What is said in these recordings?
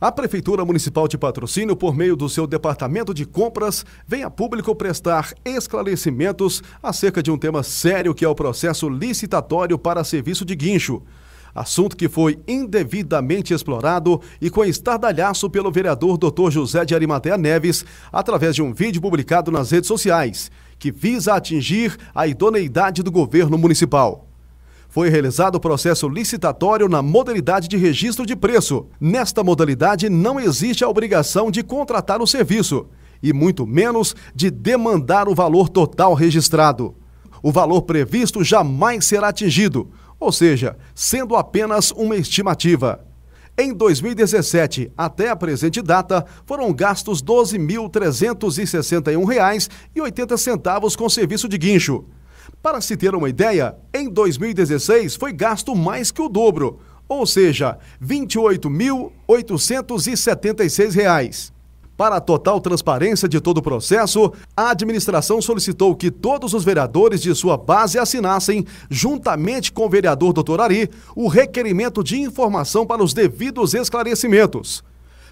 A Prefeitura Municipal de Patrocínio, por meio do seu Departamento de Compras, vem a público prestar esclarecimentos acerca de um tema sério que é o processo licitatório para serviço de guincho. Assunto que foi indevidamente explorado e com estardalhaço pelo vereador Dr. José de Arimatea Neves, através de um vídeo publicado nas redes sociais, que visa atingir a idoneidade do governo municipal foi realizado o processo licitatório na modalidade de registro de preço. Nesta modalidade, não existe a obrigação de contratar o serviço e muito menos de demandar o valor total registrado. O valor previsto jamais será atingido, ou seja, sendo apenas uma estimativa. Em 2017, até a presente data, foram gastos R$ 12.361,80 com serviço de guincho. Para se ter uma ideia, em 2016 foi gasto mais que o dobro, ou seja, R$ 28.876. Para a total transparência de todo o processo, a administração solicitou que todos os vereadores de sua base assinassem, juntamente com o vereador Dr. Ari, o requerimento de informação para os devidos esclarecimentos.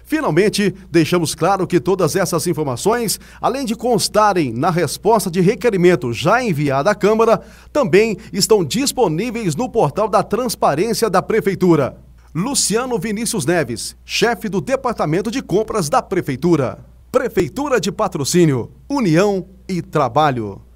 Finalmente, deixamos claro que todas essas informações, além de constarem na resposta de requerimento já enviada à Câmara, também estão disponíveis no portal da Transparência da Prefeitura. Luciano Vinícius Neves, chefe do Departamento de Compras da Prefeitura. Prefeitura de Patrocínio, União e Trabalho.